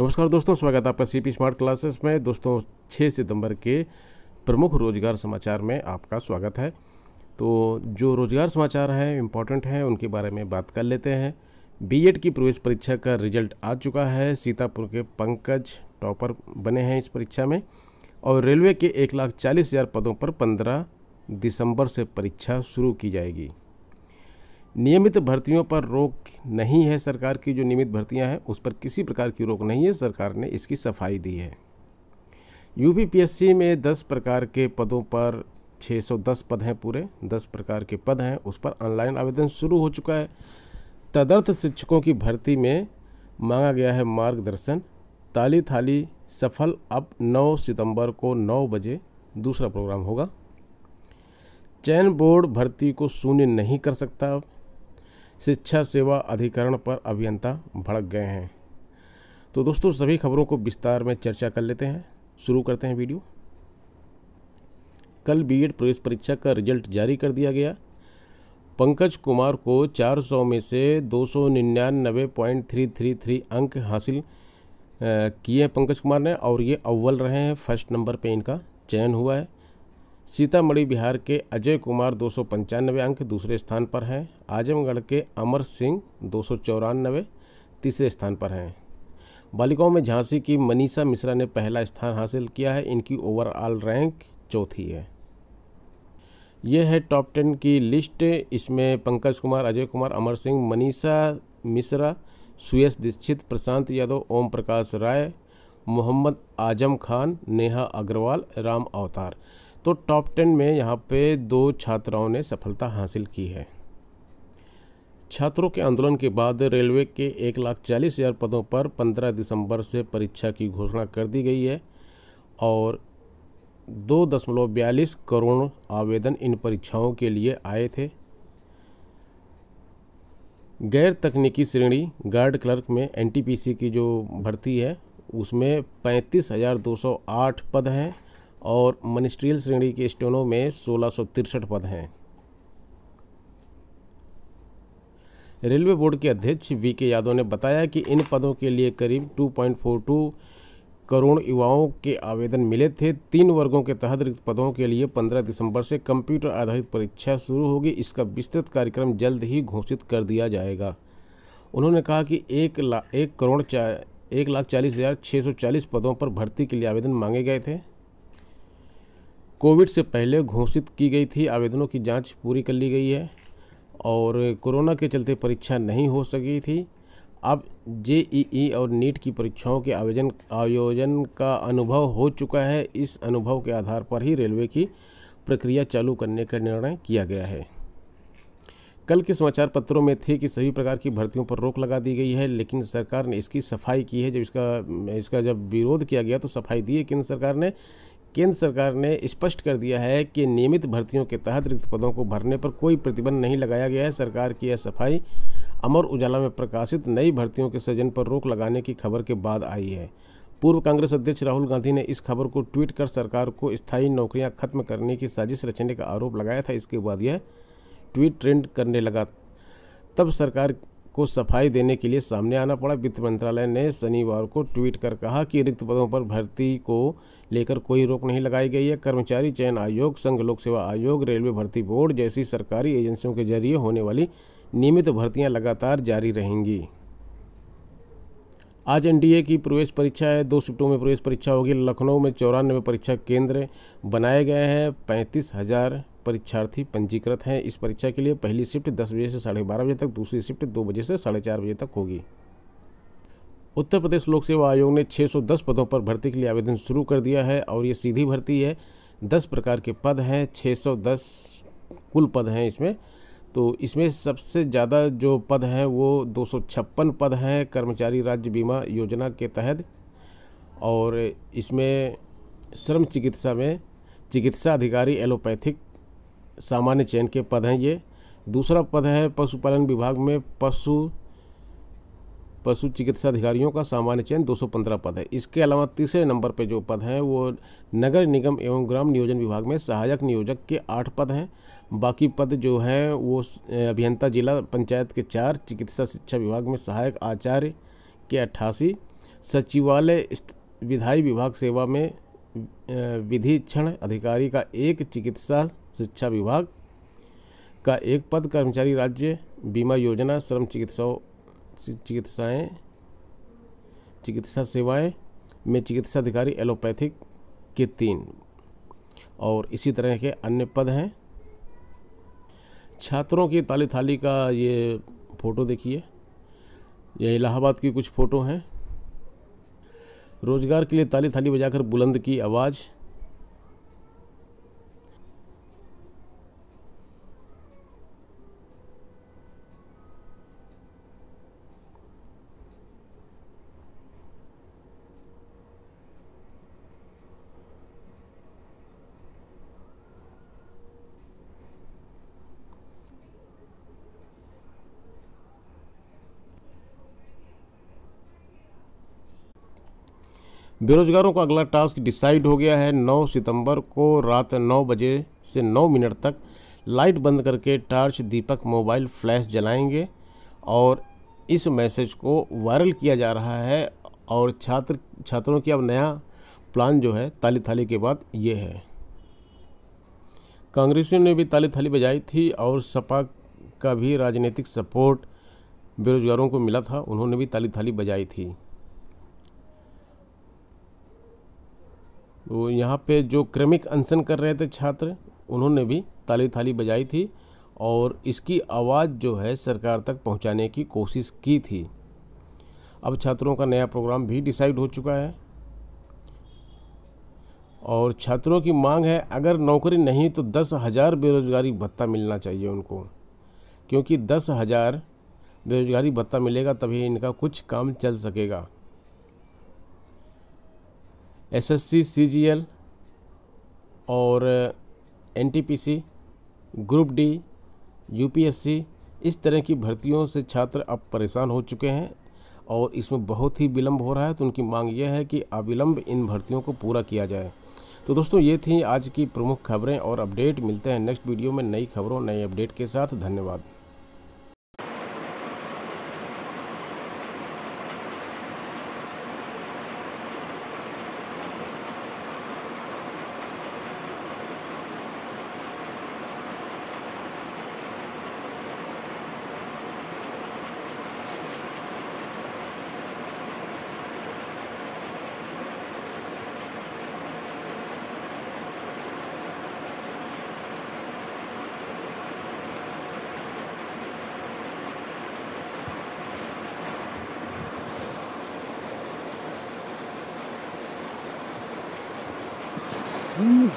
नमस्कार दोस्तों स्वागत है आपका सी पी स्मार्ट क्लासेस में दोस्तों 6 सितंबर के प्रमुख रोजगार समाचार में आपका स्वागत है तो जो रोजगार समाचार हैं इम्पॉर्टेंट हैं उनके बारे में बात कर लेते हैं बीएड की प्रवेश परीक्षा का रिजल्ट आ चुका है सीतापुर के पंकज टॉपर बने हैं इस परीक्षा में और रेलवे के एक लाख चालीस हज़ार पदों पर पंद्रह दिसंबर से परीक्षा शुरू की जाएगी नियमित भर्तियों पर रोक नहीं है सरकार की जो नियमित भर्तियां हैं उस पर किसी प्रकार की रोक नहीं है सरकार ने इसकी सफाई दी है यूपीपीएससी में 10 प्रकार के पदों पर 610 पद हैं पूरे 10 प्रकार के पद हैं उस पर ऑनलाइन आवेदन शुरू हो चुका है तदर्थ शिक्षकों की भर्ती में मांगा गया है मार्गदर्शन ताली थाली सफल अब 9 सितंबर को 9 बजे दूसरा प्रोग्राम होगा चयन बोर्ड भर्ती को शून्य नहीं कर सकता शिक्षा सेवा अधिकरण पर अभियंता भड़क गए हैं तो दोस्तों सभी खबरों को विस्तार में चर्चा कर लेते हैं शुरू करते हैं वीडियो कल बीएड प्रवेश परीक्षा का रिजल्ट जारी कर दिया गया पंकज कुमार को 400 में से दो अंक हासिल किए पंकज कुमार ने और ये अव्वल रहे हैं फर्स्ट नंबर पे इनका चयन हुआ है सीतामढ़ी बिहार के अजय कुमार दो अंक दूसरे स्थान पर हैं आजमगढ़ के अमर सिंह दो तीसरे स्थान पर हैं बालिकाओं में झांसी की मनीषा मिश्रा ने पहला स्थान हासिल किया है इनकी ओवरऑल रैंक चौथी है यह है टॉप टेन की लिस्ट इसमें पंकज कुमार अजय कुमार अमर सिंह मनीषा मिश्रा सुयश दीक्षित प्रशांत यादव ओम प्रकाश राय मोहम्मद आजम खान नेहा अग्रवाल राम अवतार तो टॉप टेन में यहाँ पे दो छात्राओं ने सफलता हासिल की है छात्रों के आंदोलन के बाद रेलवे के एक लाख चालीस हज़ार पदों पर पंद्रह दिसंबर से परीक्षा की घोषणा कर दी गई है और दो दशमलव बयालीस करोड़ आवेदन इन परीक्षाओं के लिए आए थे गैर तकनीकी श्रेणी गार्ड क्लर्क में एनटीपीसी की जो भर्ती है उसमें पैंतीस हज़ार दो सौ आठ पद हैं और मनिस्ट्रियल श्रेणी के स्टेनों में सोलह पद हैं रेलवे बोर्ड के अध्यक्ष वी के यादव ने बताया कि इन पदों के लिए करीब 2.42 करोड़ युवाओं के आवेदन मिले थे तीन वर्गों के तहत रिक्त पदों के लिए 15 दिसंबर से कंप्यूटर आधारित परीक्षा शुरू होगी इसका विस्तृत कार्यक्रम जल्द ही घोषित कर दिया जाएगा उन्होंने कहा कि एक लाख एक करोड़ चा एक लाख चालीस हज़ार छः सौ चालीस पदों पर भर्ती के लिए आवेदन मांगे गए थे कोविड से पहले घोषित की गई थी आवेदनों की जांच पूरी कर ली गई है और कोरोना के चलते परीक्षा नहीं हो सकी थी अब जेईई और नीट की परीक्षाओं के आवेदन आयोजन का अनुभव हो चुका है इस अनुभव के आधार पर ही रेलवे की प्रक्रिया चालू करने का निर्णय किया गया है कल के समाचार पत्रों में थे कि सभी प्रकार की भर्तियों पर रोक लगा दी गई है लेकिन सरकार ने इसकी सफाई की है जब इसका इसका जब विरोध किया गया तो सफाई दी है केंद्र सरकार ने केंद्र सरकार ने स्पष्ट कर दिया है कि नियमित भर्तियों के तहत रिक्त पदों को भरने पर कोई प्रतिबंध नहीं लगाया गया है सरकार की यह सफाई अमर उजाला में प्रकाशित नई भर्तियों के सृजन पर रोक लगाने की खबर के बाद आई है पूर्व कांग्रेस अध्यक्ष राहुल गांधी ने इस खबर को ट्वीट कर सरकार को स्थायी नौकरियां खत्म करने की साजिश रचने का आरोप लगाया था इसके बाद यह ट्वीट ट्रेंड करने लगा तब सरकार को सफाई देने के लिए सामने आना पड़ा वित्त मंत्रालय ने शनिवार को ट्वीट कर कहा कि रिक्त पदों पर भर्ती को लेकर कोई रोक नहीं लगाई गई है कर्मचारी चयन आयोग संघ लोक सेवा आयोग रेलवे भर्ती बोर्ड जैसी सरकारी एजेंसियों के जरिए होने वाली नियमित भर्तियां लगातार जारी रहेंगी आज एनडीए की प्रवेश परीक्षा है दो शिफ्टों में प्रवेश परीक्षा होगी लखनऊ में चौरानवे परीक्षा केंद्र बनाए गए हैं पैंतीस हज़ार परीक्षार्थी पंजीकृत हैं इस परीक्षा के लिए पहली शिफ्ट दस बजे से साढ़े बारह बजे तक दूसरी शिफ्ट दो बजे से साढ़े चार बजे तक होगी उत्तर प्रदेश लोक सेवा आयोग ने 610 पदों पर भर्ती के लिए आवेदन शुरू कर दिया है और ये सीधी भर्ती है दस प्रकार के पद हैं छः कुल पद हैं इसमें तो इसमें सबसे ज़्यादा जो पद हैं वो दो पद हैं कर्मचारी राज्य बीमा योजना के तहत और इसमें श्रम चिकित्सा में चिकित्सा अधिकारी एलोपैथिक सामान्य चयन के पद हैं ये दूसरा पद है पशुपालन विभाग में पशु पशु चिकित्सा अधिकारियों का सामान्य चयन 215 पद है इसके अलावा तीसरे नंबर पर जो पद हैं वो नगर निगम एवं ग्राम नियोजन विभाग में सहायक नियोजक के आठ पद हैं बाकी पद जो हैं वो अभियंता जिला पंचायत के चार चिकित्सा शिक्षा विभाग में सहायक आचार्य के अट्ठासी सचिवालय विधायी विभाग सेवा में विधि क्षण अधिकारी का एक चिकित्सा शिक्षा विभाग का एक पद कर्मचारी राज्य बीमा योजना श्रम चिकित्सा चिकित्साएँ चिकित्सा सेवाएं में चिकित्सा अधिकारी एलोपैथिक के तीन और इसी तरह के अन्य पद हैं छात्रों की ताली थाली का ये फ़ोटो देखिए यह इलाहाबाद की कुछ फ़ोटो हैं रोज़गार के लिए ताली थाली बजाकर बुलंद की आवाज़ बेरोजगारों का अगला टास्क डिसाइड हो गया है 9 सितंबर को रात 9 बजे से 9 मिनट तक लाइट बंद करके टार्च दीपक मोबाइल फ्लैश जलाएंगे और इस मैसेज को वायरल किया जा रहा है और छात्र छात्रों की अब नया प्लान जो है ताली थाली के बाद ये है कांग्रेसियों ने भी ताली थाली बजाई थी और सपा का भी राजनीतिक सपोर्ट बेरोजगारों को मिला था उन्होंने भी ताली थाली बजाई थी तो यहाँ पे जो क्रमिक अनशन कर रहे थे छात्र उन्होंने भी ताली थाली बजाई थी और इसकी आवाज़ जो है सरकार तक पहुँचाने की कोशिश की थी अब छात्रों का नया प्रोग्राम भी डिसाइड हो चुका है और छात्रों की मांग है अगर नौकरी नहीं तो दस हज़ार बेरोज़गारी भत्ता मिलना चाहिए उनको क्योंकि दस हज़ार बेरोज़गारी भत्ता मिलेगा तभी इनका कुछ काम चल सकेगा एसएससी सीजीएल और एनटीपीसी ग्रुप डी यूपीएससी इस तरह की भर्तियों से छात्र अब परेशान हो चुके हैं और इसमें बहुत ही विलम्ब हो रहा है तो उनकी मांग यह है कि अविलम्ब इन भर्तियों को पूरा किया जाए तो दोस्तों ये थी आज की प्रमुख खबरें और अपडेट मिलते हैं नेक्स्ट वीडियो में नई खबरों नए अपडेट के साथ धन्यवाद Mm.